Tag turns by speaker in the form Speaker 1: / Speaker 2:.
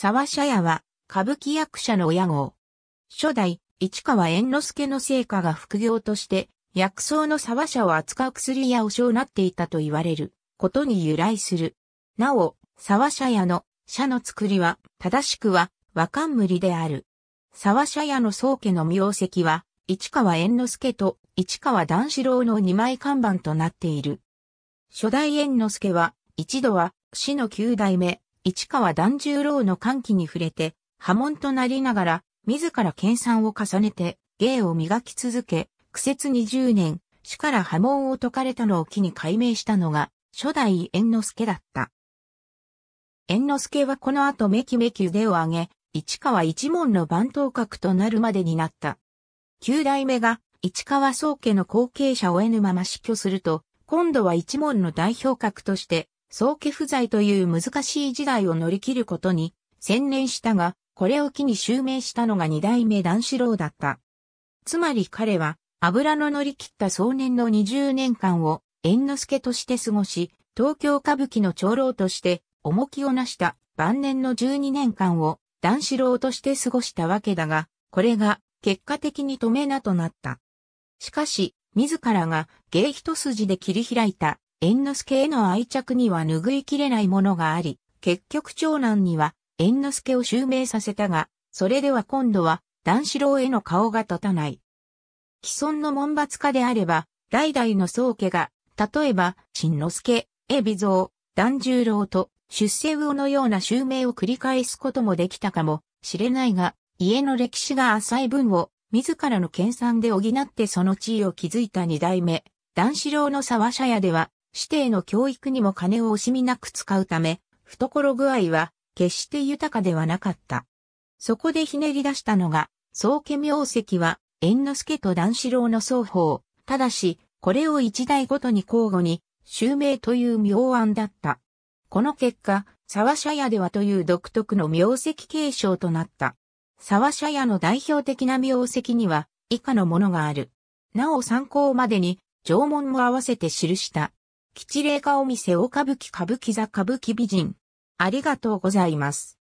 Speaker 1: 沢社屋は、歌舞伎役者の親号。初代、市川猿之助の成果が副業として、薬草の沢社を扱う薬屋を小なっていたと言われる、ことに由来する。なお、沢社屋の、社の作りは、正しくは、和冠である。沢社屋の宗家の名跡は、市川猿之助と市川段四郎の二枚看板となっている。初代猿之助は、一度は、死の九代目、市川團十郎の歓喜に触れて、波紋となりながら、自ら研鑽を重ねて、芸を磨き続け、苦節20年、死から波紋を解かれたのを機に解明したのが、初代猿之助だった。猿之助はこの後めきめき腕を上げ、市川一門の番頭閣となるまでになった。九代目が市川宗家の後継者を得ぬまま死去すると、今度は一門の代表格として早期不在という難しい時代を乗り切ることに専念したが、これを機に襲名したのが二代目段四郎だった。つまり彼は、油の乗り切った壮年の20年間を、猿之助として過ごし、東京歌舞伎の長老として、重きをなした晩年の12年間を、段四郎として過ごしたわけだが、これが、結果的に止めなとなった。しかし、自らが芸一筋で切り開いた猿之助への愛着には拭いきれないものがあり、結局長男には猿之助を襲名させたが、それでは今度は段四郎への顔が立たない。既存の門閥家であれば、代々の宗家が、例えば、新之助、海老蔵、段十郎と出世魚のような襲名を繰り返すこともできたかもしれないが、家の歴史が浅い分を自らの研鑽で補ってその地位を築いた二代目、段四郎の沢社屋では、指定の教育にも金を惜しみなく使うため、懐具合は決して豊かではなかった。そこでひねり出したのが、宗家名跡は、猿之助と段四郎の双方。ただし、これを一代ごとに交互に、襲名という妙案だった。この結果、沢社屋ではという独特の名跡継承となった。沢社屋の代表的な名跡には、以下のものがある。なお参考までに、縄文も合わせて記した。吉霊顔お店お歌舞伎歌舞伎座歌舞伎美人。ありがとうございます。